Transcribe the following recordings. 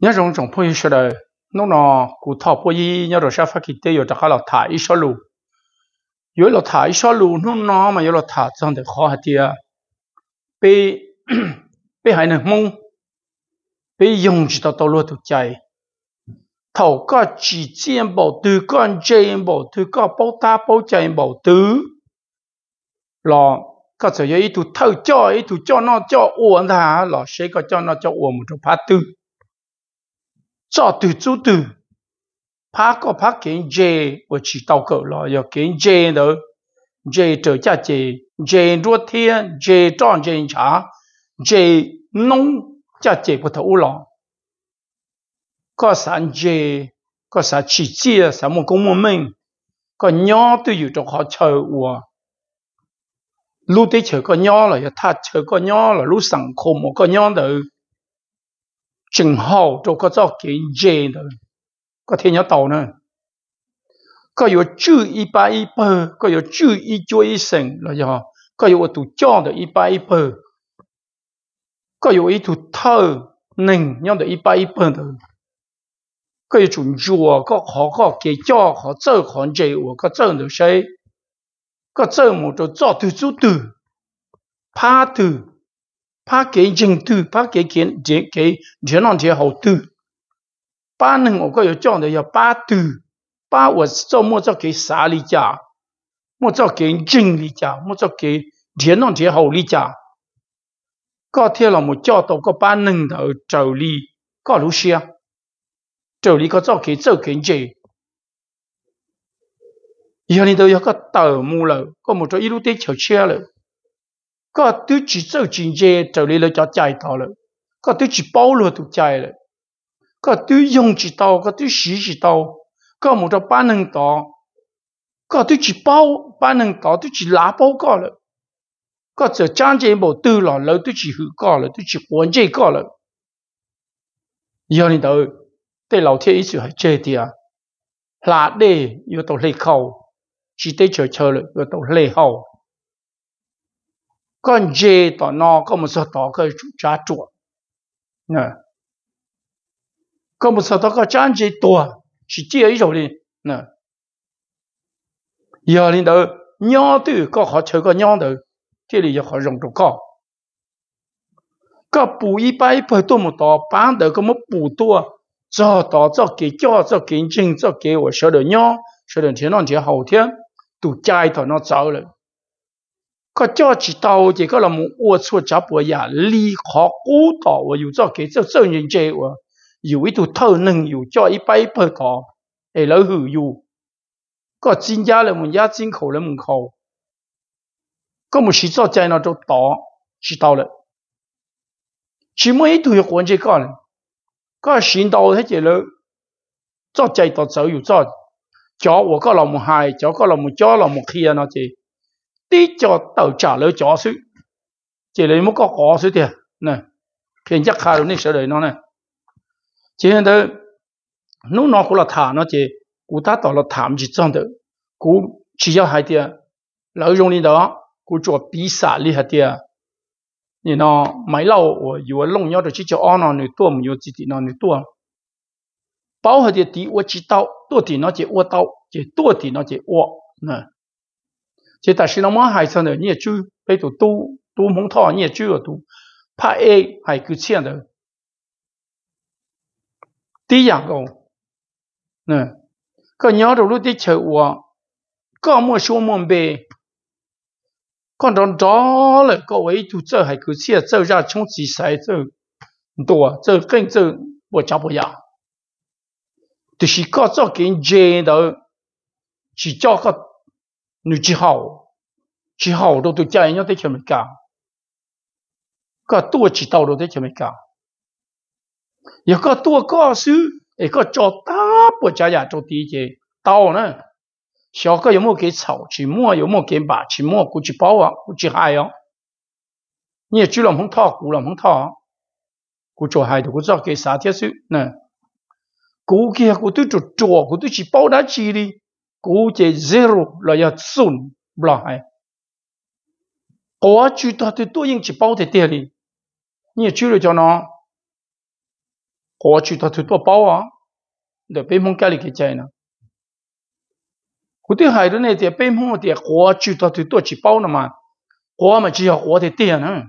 nhớ rong rong phơi sơ đời nó nọ cụ thọ phơi nhớ rồi sao phát kỳ tế rồi ta khá là thả ít sờ lù yếu là thả ít sờ lù nó nọ mà yếu là thả trong thì khó đi à, bị bị hại nè mông bị dùng chỉ tao tao luôn tụt chạy thầu có chỉ chiến bảo tư con chiến bảo tư có bảo ta bảo chiến bảo tư là có thể ý tụ thâu cho ý tụ cho nó cho uổng thà là sẽ có cho nó cho uổng một chút phát tư cho từ chú từ phá có phá kiến dê và chỉ tàu cỡ lo giờ kiến dê đó dê trở cha dê dê đua thiên tròn dê chả dê nông cha dê của có sản dê có sản chỉ chia sản một công một mình có nhỏ tôi อยู่ trong họ chờ ủa lúc tới chờ có nhỏ là ta chờ có nhỏ là lúc sẵn khổ có nhỏ rồi chừng hậu cho có cho cái dễ đó có thể nhớ tàu nữa có yếu chữ y ba có yếu chữ y chúa sinh là do có yếu tụ được y ba y có yếu ý tụ thơ nình nhau được y chuẩn chùa có khó có cái cho khó chơi khó dễ của có chơi được 谁 có chơi một chỗ cho từ chú từ pha từ 怕给进度，怕给给给给前两天好度。把人我个要讲的要把度，把我做么做给啥里家，么做给进里家，么做给前两天好里家。ก็เที่ยวเราหมดจ่อตัวก็ป้าหนึ่งเถอะเจ้าลีก็รู้เชียเจ้าลีก็เจ้าเขียเจ้าเขียนเจ以后你都要个倒木了，个木头一路得求钱了。có tu chỉ sâu chính chế trở lý là cho chạy thọ lợi có tu chỉ bao lùa tu chạy lợi có tu dùng chỉ tàu có tu sĩ chỉ tàu có một trong ba năng tỏ có tu chỉ bao ba năng tỏ tu chỉ lá bao có lợi có trở trang chế bộ tư lọ lợi tu chỉ hữu có lợi tu chỉ quán chế có lợi giờ này tới để lão thiên ý sự hay chế đi à là để yêu tàu lệ khẩu chỉ để chờ chờ lợi yêu tàu lệ hậu con dê tỏ nó có một số tỏ cái trả chuột nè có một số tỏ cái chán dê tua chỉ chia ý rồi nè giờ lên đầu, nhau từ có họ chơi có nhau đầu, thế thì giờ họ dùng được có có bù y bay phải tôi một tỏ bán được có một bù tua cho tỏ cho cái cho cho kiến trình cho cái của sở được nhau sở được thế nào thì hậu thiên tụ trai tỏ nó cháu rồi 各叫期到去，个老母外出吃补药、理好骨头，有则给则正人接我，有都头能有叫一百一百个，诶，老好有。各增加了，我们也进口了，门口，各没洗澡在那度打，知道了，起码一度要管这个了。各新到那去了，做在到走有则脚我个老母孩，脚个老母脚老母啊，那这。tí cho tàu trả lời cho sự chỉ lấy một có có sự tiền này khiến chắc khai nên sợ đời nó này chỉ hiện tới nó nó cũng là thả nó chỉ cụ ta tỏ là thảm chỉ trong đó cụ chỉ cho hai tiền lợi dụng đi đó cụ cho bí xả đi hai nó nó nó nó nó mấy lâu lông rồi chỉ chỉ chỉ chỉ chỉ cho ăn thì bảo hai nè 这但是那么害生的，你也就比如多多蒙套，你也就多怕黑还够谢的。第二个，那，哥娘都路得吃我，哥莫说蒙呗，哥当得了个万一这还够就这遭家冲死晒，这多，这更遭我家不药。这是个做给人家的，是做个。你几好？几好？都都叫人家在前面干。个多几道都在前面干。一个多告诉，一个叫大伯家伢，做第一到刀呢？小个有冇给草？上个有冇给把？上个估计包啊，估计嗨啊，你一主龙凤套，古龙凤套，估计嗨都估计给啥贴水呢。过去我都做做，我都只包单子哩。cú chế zero là giờ sùn bỏ hay có chú ta thì tôi nhưng chỉ bao thế tiền đi nhưng chú cho nó có chú ta thì tôi bao à để bên mông cái gì cái chơi nè cú thứ hai đó này thì bên mông thì có chú ta thì tôi chỉ bao nó mà có mà chỉ học có thế tiền nữa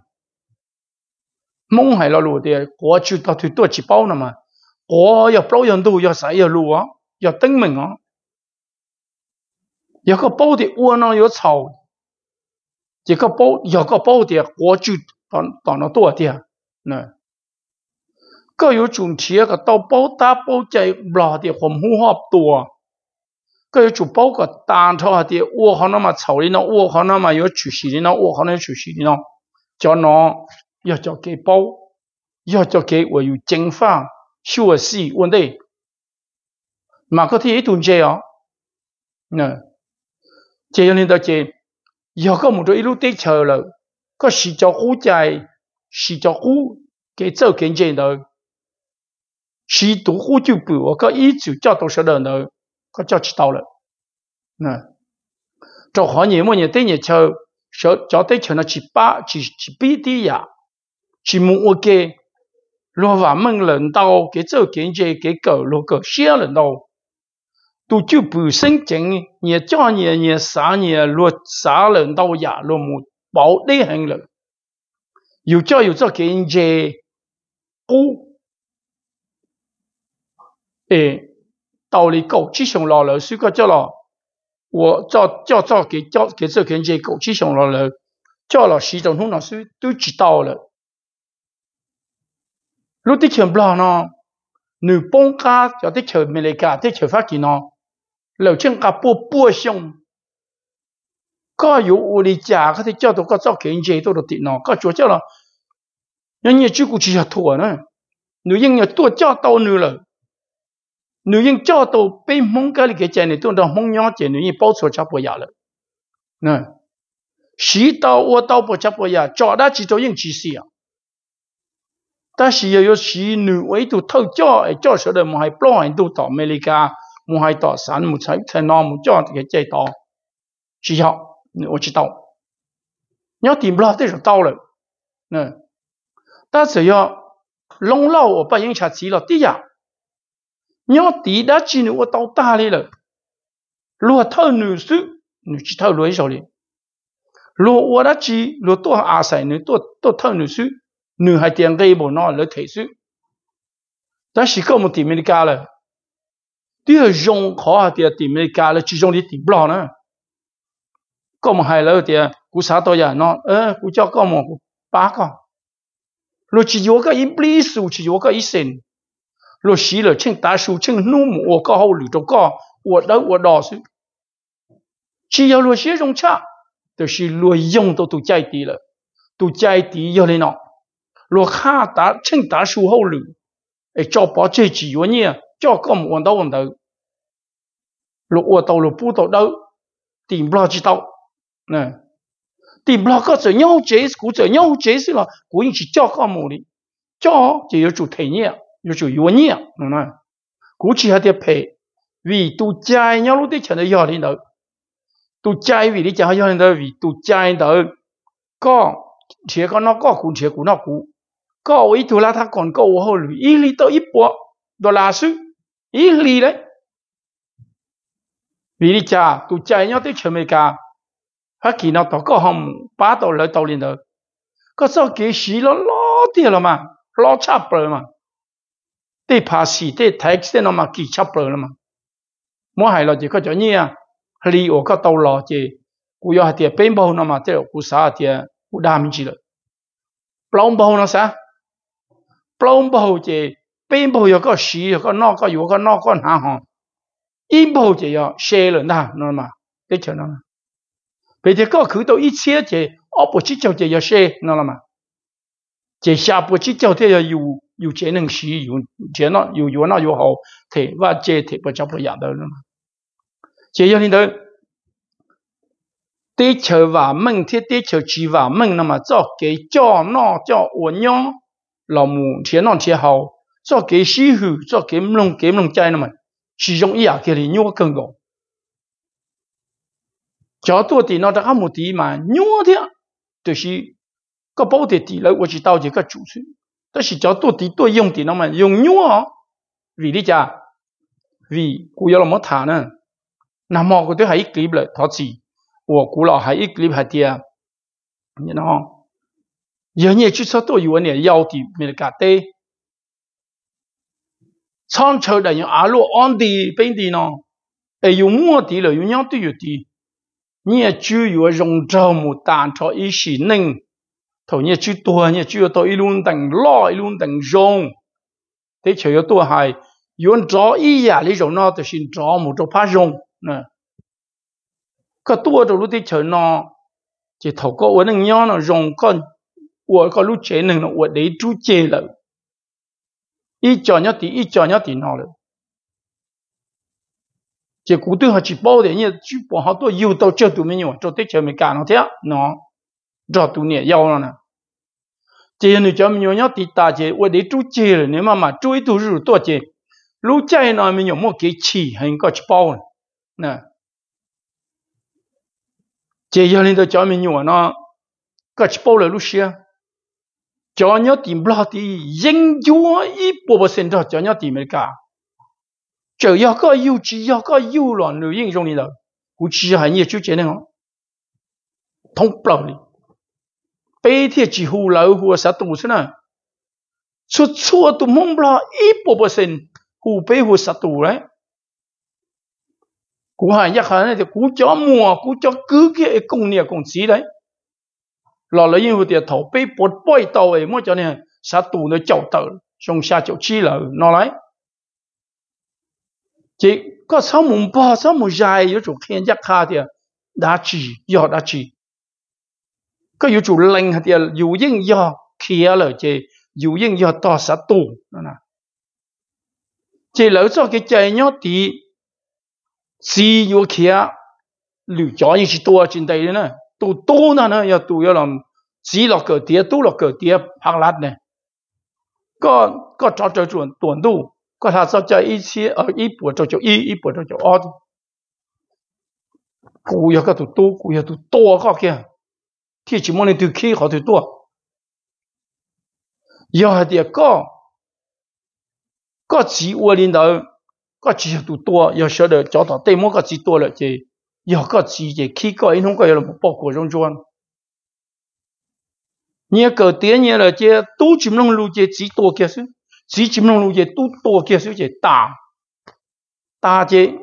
mông hay là lù thì có chú ta thì tôi chỉ bao nó mà có giờ bao giờ đủ giờ sai giờ lù á giờ tính mình á 一个包的窝囊有草，一个包，一个包的裹就当当了多少啊。那，各有种贴个到包打包在包的很花多，各有就包个单套的窝好那么臭的呢，窝好那么有出息的呢，窝好那出息的呢，叫侬要叫给包，要叫给我有精华，消息完的，马克东也多这样，那。chị cho nên đó chị giờ có một đôi lúc tiếc chờ rồi có sự cho hú chạy sự cho hú cái chỗ kiến chế đó sự đủ hú chịu bự có ý chịu cho tôi sợ đó có cho chỉ đạo rồi nè cho họ nhiều mà nhiều tiếc nhiều chờ sợ cho tiếc chờ nó chỉ ba chỉ chỉ bị đi ya chỉ muốn ok lo và mong lần đầu cái chỗ kiến chế cái cỡ lo cỡ xia lần đầu tu chưa bù sinh chính nhẹ cho nhẹ nhẹ xả nhẹ luật xả lần đâu giả bảo đi hành lực dù cho dù cho kiến chế cũ ê đạo lý chỉ sống lo lỡ suy cái cho lo tôi cho cho cho cái cho cái sự kiến chế cầu chỉ sống lo cho là sĩ tổng thống là suy chỉ đạo lỡ lúc đi kiểm lo nó nữ bông ca cho đi chờ Mỹ cả đi chờ phát triển nó lầu chân cả bố bố xong có yếu u đi chả có thể cho tôi có cho kiến tôi được tiền nó có chúa cho là nhưng như chú cụ chỉ thua nữa nếu nhưng tôi cho tôi nữa rồi nếu nhưng cho tôi bên mong cái cái chuyện này tôi đang mong nhớ chuyện nếu như bảo số chấp bây rồi nè sĩ tao ô tao bảo chấp bây cho đã chỉ tôi nhưng chỉ sĩ à ta sĩ yêu sĩ nữ ấy tôi thâu cho cho số đời mà hay bảo anh tôi tỏ Mỹ cả 唔係多散唔使睇鬧唔將嘅制度，之後我知道，你要點啦，這就到了，嗯，但是要弄老我把人家知了啲呀，你要抵得住我到大你了，如果偷女書，你去偷女手裡，如果我得住，如果多阿細你多多偷女書，你係點嘅冇攞嚟睇書，但是咁我點你家了？E tia jong khó tia tì mê ca là chỉ jong đi tì blo nữa có một hai lỡ tia cú xã tôi giờ nó cú cho có một ba con lo chỉ yếu cái ít lý sự chỉ yếu cái ít sen lo xí là chừng ta sự chừng nu mù có hậu lử trong có ở đâu ở đó sự chỉ yếu lo xí rong cha thì xí lo dùng tụi chạy tì là tụi chạy tì yếu lên nó lo khá ta chừng ta sự hậu lử cho e bỏ chơi chỉ yếu nhỉ cho con một đâu còn đâu lục ô tàu lục bu tàu đâu tìm lo chỉ tàu nè tìm lo có sự nhau chế cũng sự nhau chế sự là cũng chỉ cho con một đi cho chỉ có chủ thể nhẹ có chủ yếu nhẹ nè nè cũng chỉ hay phê vì tu trai nhau lúc đấy chẳng được do đi đâu tu trai vì đi chẳng do đi đâu vì tu trai đâu có chỉ có nó có cũng chỉ cũng nó cũng có ý tu là thác còn có hồ lụy ý lý tới ít bộ đó là sự Ili đấy. Vì đi cha, tụ chạy nhau tới chuẩn bị cả. Hắc kỳ nào tao có hồng bá tao lấy tao liền được. Có sao kỳ sĩ nó lo tiền rồi mà, lo chắp rồi mà. Tê phá sĩ, tê thái sĩ nó mà kỳ chắp rồi mà. Mỗi hai lo chỉ có chỗ nhia, lì ổ có tao lo chỉ. Cú yếu hạt tiền bên bao nó mà, tê cú xá hạt tiền, cú đam chỉ rồi. Plong bao nó xá. Plong bao chỉ. bên bộ có có sĩ có nó có yếu có nó có nào hòn in bộ chỉ có xe lần nào nó mà cái chỗ nó bây giờ có cứ tôi ít xe chỉ ở bộ chỉ cho chỉ có xe nó mà chỉ xa bộ chỉ cho thì là yếu yếu chế năng sĩ yếu chế nó yếu yếu nó yếu hậu thì và chế thì bộ cho bộ giả đâu chỉ có thì đó tế chờ và mừng thế tế chờ chỉ và mừng mà cho cái cho nó cho uốn nhau là mù chế nó hậu 做给师傅，做给弄给弄在那么，其中一下给你牛更高。假多的那他还没地嘛，牛的就是个包的地了，我去到这个主村，但是假多的多用的那么用牛啊，为你家为古要那么谈呢，那么我都还一给不了他去，我古老还一给还的，你呢？人家去说都有人要的没得干的。长桥的用阿罗安的本地呢，哎用我的了，用样都有的，你也就有用这么单朝一些能，头你就多，你就要到一路等老一路等用，对桥要多还用着一呀，你用那都是着么着怕用呢，可多着路的桥呢，就头个我能样呢用个我个路钱能我得住钱了。一转要顶，一转要顶好了。这古董还去包的，你去包好多油到这都没用，这对前面干了天，喏，这都你要了呢。这你前面要抵达这，我得住这了，你妈妈住一度日多这，路在那面有没给气，还应该去包呢，那。这要你到前面用呢，该去包了路些。cho nhau tìm lo thì dân chúa ít bộ bộ sinh cho nhau tìm mấy cả chờ yêu có yêu chí, yêu có yêu là nữ yên trong này đâu, cũng chí hay nhiều chú chế này không thông bao đi bây giờ chỉ hù lão hù sát tụ thế nào số số tụ mong lo ít bộ bộ sinh hù bây hù sát tụ đấy cú hai nhất hàng này thì cú chó mùa cú chó cứ cái công nghiệp công sĩ đấy lo lấy yêu tiền thổ bê bột bôi tàu ấy mỗi cho nên sa tù nó chậu tờ xong sa chậu chi là nó lấy có sáu mùng ba sáu mùng dài yếu chủ thiên giác kha thì đã chỉ do chỉ có yếu chủ lệnh thì yếu yên do kia là chỉ yếu yên do to sa tù nè chỉ lỡ cái chạy nhó thì si yếu kia lưu cho những trên đây nữa tu tu na na tu ya làm chỉ là cờ tía tu là cờ tía hàng lát này có có cho cho chuẩn tuần tu có thà sao cho ý chí ở ý cho cho ý ý bùa cho cho ở cú ya cái tu tu cú ya tu to có kia thì chỉ muốn từ khi họ tu tu giờ thì có có chỉ uo linh đó có chỉ tu tu giờ sợ được cho thọ tây mỗi có chỉ tu là chỉ 要个季节，去候，因总过有了不包括中种。你要搞点伢来，这土质弄路这只多结实，土质弄路这都多结实，这大，大这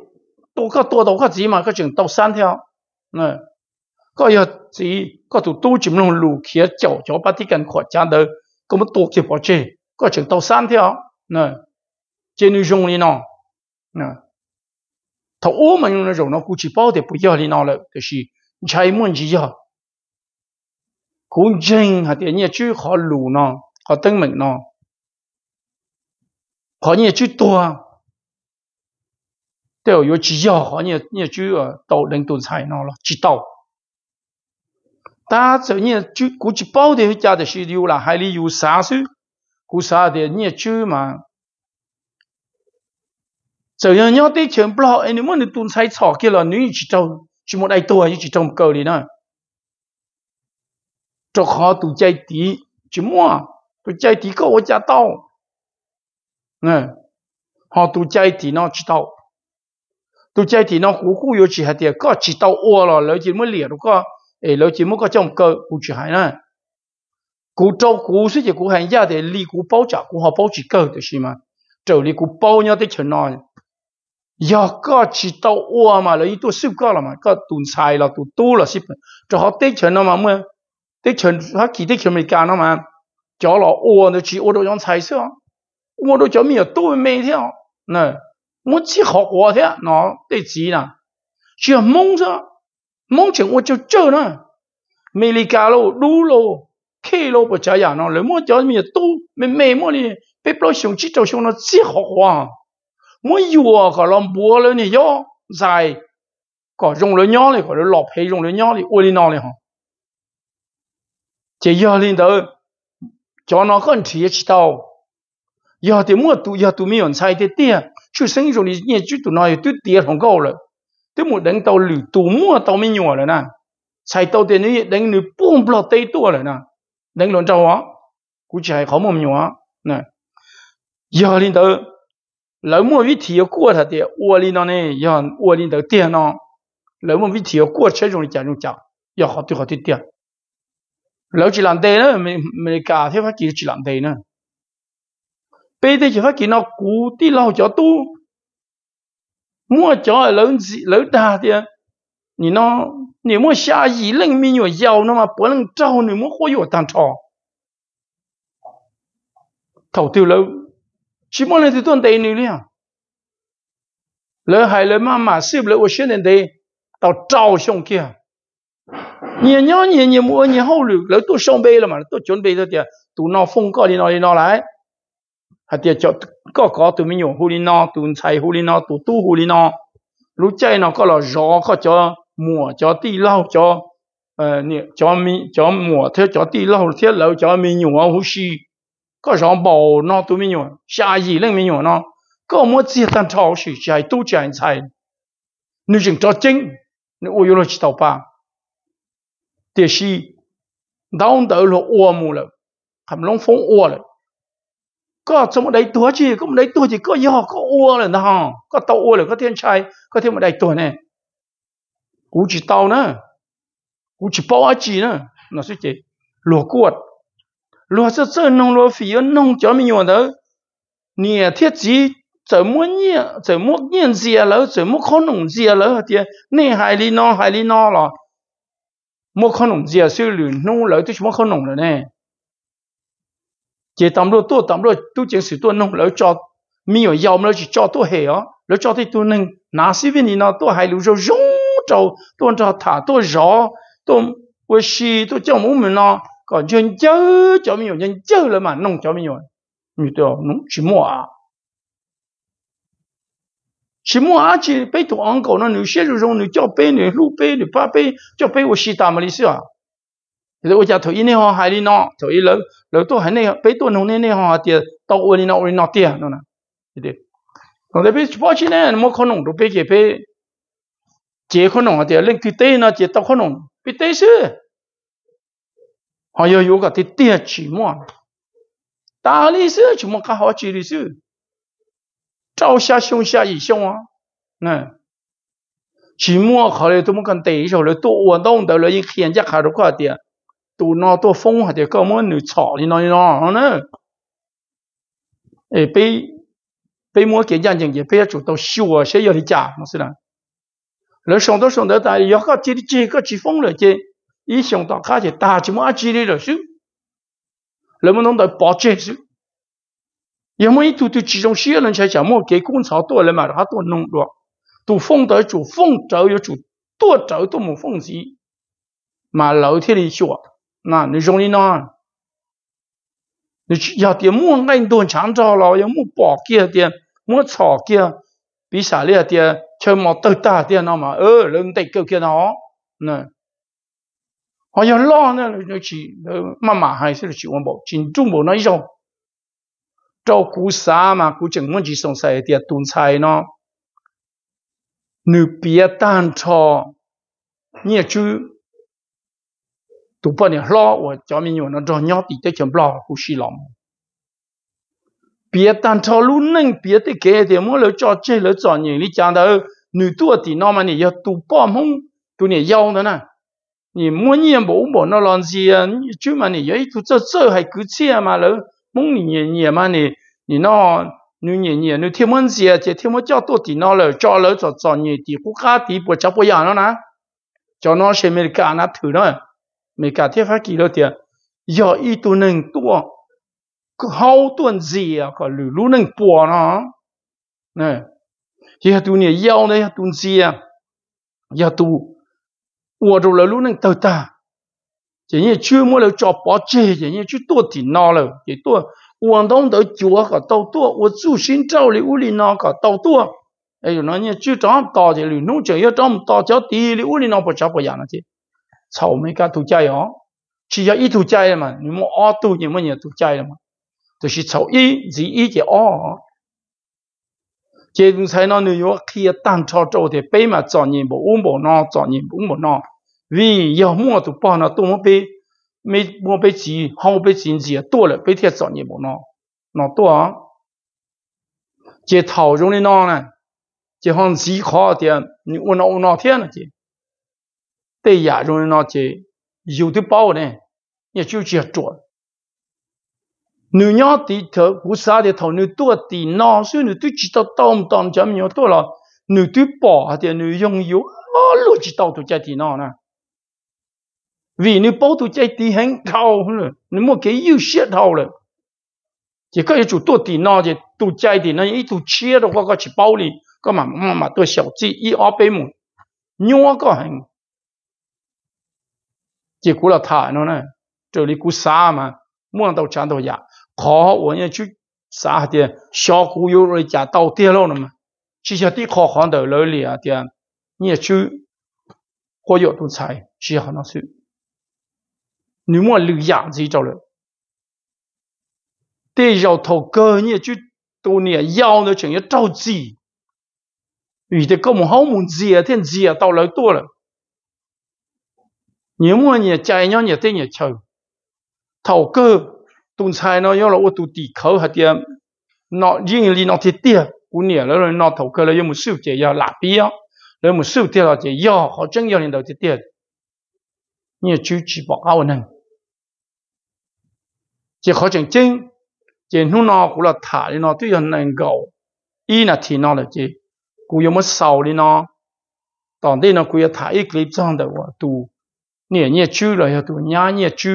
多个多大个芝嘛，个像到三条，那，个要只个都土质弄路，起个脚脚把提干块砖的，个么多结不结，个像豆三条，那，这你种哩呢，那。他我们用的肉呢，估计包的不要的那了，就是柴门子呀。古人啊，点也就好路呢，好登门呢，好也就多啊。对，有只要好也也就啊，到人都菜那了，知道。ta giờ nhé chú cú chỉ bảo để cho được sự điều là hai lý do sao chứ cú sao để nhé chú mà giờ nhớ nhớ tí chuyện bỏ ấy nếu mà tụi sai sọ kia là nếu chỉ trong chỉ một ai tuổi chỉ trong cầu đi nè cho khó tụi chơi tí chỉ mua tụi chơi tí có ở nhà tao nè họ tụi chơi tí nó chỉ tao tụi chơi tí nó cũ cũ yếu chỉ hạt tiền có chỉ tao ua rồi lấy chỉ mới lìa đúng không ấy lấy chỉ mới có trong cơ cũng chỉ hay nè cú trâu cú suy chỉ cú hành gia để li cú bao trả cú họ bao chỉ cơ được xí mà trâu li cú bao nhau tới chuyện nói 要哥知道我嘛，了，伊都收过了嘛，哥屯菜了，都土了，是就学得钱了嘛么？得钱，他记得钱没干了嘛？叫了我，就只我都想猜测，我都叫米呀，都没条，那我只学我些，喏，得急呐，只要蒙着蒙上我就走呐，美丽开喽，赌路 k 喽，不咋样呐，人么叫你呀，都没没么哩，不不想，起就雄了，只学过。我有个了，剥了你药，在搞用了药的，或者老胚用了药的窝里囊里哈。这药里头叫哪根提也吃到，药的么毒药都没有，菜的啊，就生意上的孽就都那在对底很高了。那么领到绿毒么到没有了呢？菜到的你等你不不落太多了呢。能轮着我？估计还好没有啊？那药领头。人莫与体过他的窝里呢呢，要窝里的点呢，人莫与体过这种讲种讲，要好对好对点。老几人对呢，没没家庭发几几人对呢，别的就发几那古的老较多，莫叫老几老大的，你呢，你莫下一人没有要那么不能找你莫活有当朝，头对了。Shimon le tuton te ni lia. Le hai le ma ma sip le wo shen den de tao trao xong kia. Nhẹ nhó nhẹ nhẹ mua nhẹ hậu lực lỡ tôi xong bê là mà tôi chuẩn bị tôi tiệt tụ nó phong có đi nó đi nó lại. Hà cho có có tụi mình nhổ hù đi tụi chạy hù đi nó tụi tu hù đi Lúc chạy nó có là gió có cho mùa cho tí lau cho ờ, cho mi cho mùa theo cho tí lau thiết lỡ cho mi nhổ hù xì có rong bầu nó tụi mình nhọn xa gì lên mình nhọn nó có một chiếc tan thao sự chạy tu chạy chạy nếu chúng ta chính nếu ôi lo chỉ tàu ba, thì si đau đầu lo ua mù lợ hàm long phong ua lợ có trong một đại tuổi gì có một đại tuổi gì có gió có ua lợ đó có tàu ua lợ có thiên trai có thêm một đại tuổi này cú chỉ tàu nữa cú chỉ bao chỉ nữa nó sẽ chỉ lùa cuột lo cho cho nông lo phi nông cho mình nhọn đó nè thiết gì chở mua nhẹ chở mua nhiên gì à lỡ chở mua khó nông gì à lỡ thì nè hai li no hai li no rồi mua khó nông gì à sư lử nông lỡ tôi mua khó nông rồi nè chỉ tầm đó tôi tầm đó tôi chỉ sử tôi nông lỡ cho mình ở giàu lỡ chỉ cho tôi hề ó lỡ cho tôi tôi nâng nà sĩ viên gì nó tôi hai lũ rồi rung trâu tôi cho thả tôi rõ tôi với sĩ tôi cho muốn mình nó còn chân chớ cho mình rồi chân chớ là mà nông cho mình rồi mình tôi nông chỉ mua à chỉ mua à chỉ bây tụ ăn cổ nó nữ xe rồi rồi nữ cho bê nữ hú bê nữ ba bê cho bê của xí tạm mà lý sao thì tôi giờ thổi nên họ hay đi nọ thổi lớn lớn tôi hay này bê tôi nông này này họ tiền tàu ôn đi nọ đi nọ tiền nó nè thì đấy còn đấy bê bao nhiêu này mua con nông rồi bê giờ bê chế con nông thì lên cái tê nó chế tàu con nông bê tê xưa 还要有个的天气么？大理市就么刚好几里处，朝下向下一向啊，嗯，气候好了，多么跟对手了，多我弄的了，一天就卡热快点，多闹多风，还得搞么嫩草你闹哩闹，哦呢，诶，被被么给样几也北亚洲都少，少有哩叫，是啦，那上头上头，但热个几几个几风了天。伊上到卡去，大芝麻籽哩了树，能不能在包浆树？因为伊多多集中需要人才项目，给管厂多嘞嘛，他多弄药，都封得住，封走有住，多走都没缝隙。嘛，楼梯里说：“那你种哩那，你要点木，俺多抢着了，要木包浆点，木草的，比啥哩的，全毛都豆点那嘛，呃，能得够哦，那。我要老呢，就去妈妈还是去温饱，进中国那一种，照顾啥嘛，顾整么子上菜的炖菜呢，你别单炒，你也就都把你老我家里有那种鸟地的全老呼吸了，别单炒路能别的给点么了，叫这了找你，你讲到你多的那么你要都把梦都你要的呢。你摸念不摸那乱子啊？就嘛你也都这这还够钱嘛了？梦你也也嘛你你那你也也你天门子啊？这天门叫多地那了，叫了就找你地国家地不叫不养了呢？叫那些没干那头呢？没干天发几了点，要一都能多，好多子啊，可路路能多呢？嗯，也都你要呢，也都子啊，也都。我就是路弄那豆豆，像那吃么了炒包菜，像那吃土豆，那老，像那土豆，我那都不带炒，到土我煮鲜椒的屋里那个到多。豆，哎呦，那你就么大路，弄就要么大，就要地的屋里那不长不样了去，草莓干都加油，吃下一头加油嘛，你们二土你们也都加油嘛，就是草一只一加二。借种才农呢，有可以当土质、作物的品种、作业、播种、农作、作业、播种、农，为要么就把那多么肥，没没肥质，好无肥质多了白天找人不农，那多啊！这套壤的农呢，借旱地、旱的，你我那我那天了借，对芽种的那借，有的包呢，也就接着。nếu nhớ thì thở cú sa thì thầu nếu tua thì nó xíu nếu tôi chỉ tao tôm tôm chấm nhớ tôi là nếu tôi bỏ thì nếu dùng yếu ó lũ chỉ tao tôi chơi thì nó nè vì nếu bỏ tôi chơi thì hắn thầu rồi nếu một cái yếu xiết thầu rồi chỉ có chủ tua thì nó thì tôi chơi thì nó ít tôi chia đâu có cái bao đi có mà mà mà tôi xấu chỉ ít ó bê mù nhớ có hắn chỉ cú là thả nó nè trở đi cú sa mà muốn đâu chán đâu dạ 好，我也去啥的，小姑又人家到电脑了嘛。这些地靠巷头里啊的，你也去割药都才这些好那去。你莫留伢子走了，对，要头哥，你也去多年，要呢成要着急，你的这么好，么子啊天子啊到来多了，你莫伢摘伢你等你吃，土哥。tuần sai nó yếu là ô tu tì khấu hạt tiền, nó riêng li nó thiết tiệm cú nè rồi rồi nó thầu cơ là yếu một siêu chế yếu lạ bia rồi một siêu tiệm là chế yếu họ chân yếu lên đầu thiết tiệm như chú chỉ bỏ áo nè, chỉ khó chẳng chính chỉ nu nó cũng là thả đi nó tuy nhiên là gầu y là thì nó là chỉ cú yếu mất sầu đi nó tòn đi nó cú yếu thả ít clip sang đầu tu nè nhẹ chú là yếu tu nhá nhẹ chú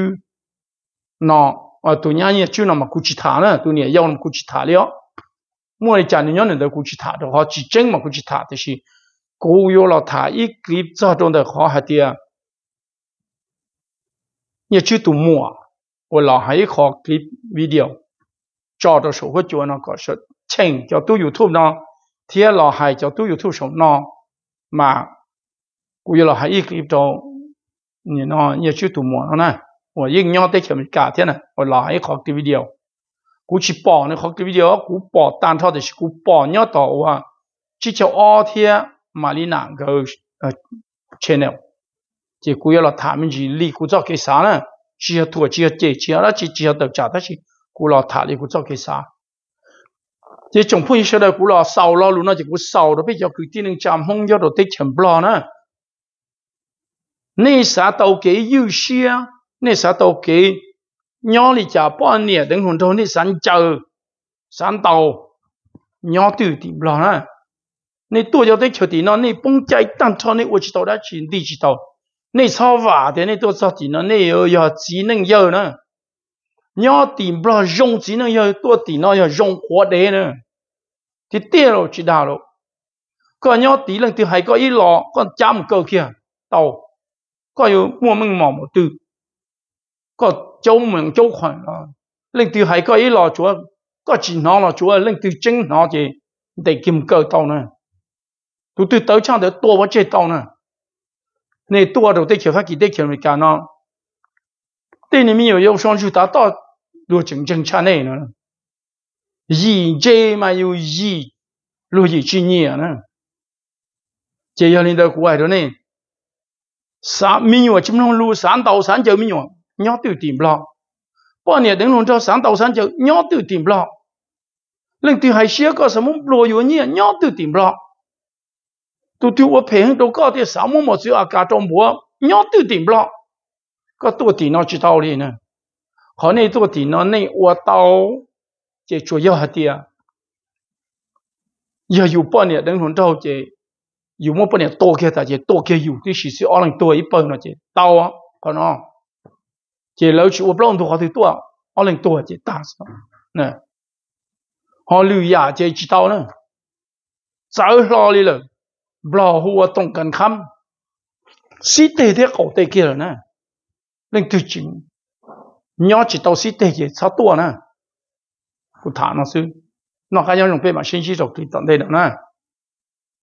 nó 哦，多年也就那么过去他呢，多年要那么过去他了。我的家里人都过去他的话，去真嘛过去他的是，过有了他一个这种的好还的，也就多么，我老还一好给 video，找到时候就那个是，请叫都有图呢，天老还叫都有图什呢，嘛，过有了还一个到，你呢也就多么了呢。我硬要得前面家天呢，我拿一考的 video，估计报呢考的 video，估报单套的是估报要到啊，只叫二天马里南个呃 channel，这估要了他们去理估造给啥呢？只要土只要这只要那只只要到家，但是估了他理估造给啥？这种朋友说的估了烧了路那就估烧了，比较具体能讲红要到得前不了呢。你啥都给有些啊？nên sa tàu kỳ nhỏ lì cha bỏ anh nè đừng hồn thôn nên sẵn chờ sẵn tàu nhỏ từ thì lo nè nên tôi cho tới chờ thì nó nên bông chạy tăng cho nên ôi chỉ tàu đã chuyển đi chỉ tàu nên sao vả thế nên tôi sao thì nó nên ở ờ, giờ chỉ năng giờ nè nhỏ tìm lo dùng chỉ năng giờ tôi thì nó giờ dùng quá đế nè thì tiêu rồi chỉ đạo rồi còn nhỏ tí lần thứ hai có ít lọ còn chăm cầu kia tàu có yêu mua mừng mỏ một từ có châu mình châu khỏe nó linh từ hay có ý lo chúa có chỉ nó là chúa linh từ chính nó gì để kiếm cơ tao này tụi tôi tới trong để tua vào chơi tàu này nên tua rồi tiên kiểu khác kỳ tiên kiểu mình cả nó tên này mình yêu sáng chú ta tao đồ chứng chứng cha này nữa gì chơi mà yêu gì lúc gì chi nhỉ nữa chơi yêu linh đời của ai đó này sáng mình có chúng nó lu sáng tàu sáng chơi mình có nhớ tự tìm lọ, bao nhiêu đến luôn cho sáng tàu sáng chờ nhớ tự tìm lo lần thứ hai xưa có sớm lo yêu nhỉ nhớ tự tìm lo tu tu ở phía đâu có thì sáu mươi một chữ à cả trong búa nhớ tự tìm lọ, có tu thì nó chỉ tao đi nè họ này tu thì nó này ở tao chỉ chủ yếu hạt tiền giờ dù bao nhiêu đến luôn cho chỉ dù một bao nhiêu to kia ta chỉ to kia dù thì chỉ sự ở lần tôi ít bao nhiêu chỉ tao á còn chỉ lâu chịu ốp lông thuộc thì tua họ lên tua chỉ ta sao nè họ lưu giả chỉ chỉ tao nè, sao lo đi rồi bỏ hùa tổng cần khăm sĩ tế thế cổ tế kia nè lên tự chính nhỏ chỉ tao sĩ tế chỉ sao tua nè cụ thả nó xuống, nó cái nhau dùng bề mà sinh chỉ độc thì tận đây đó nè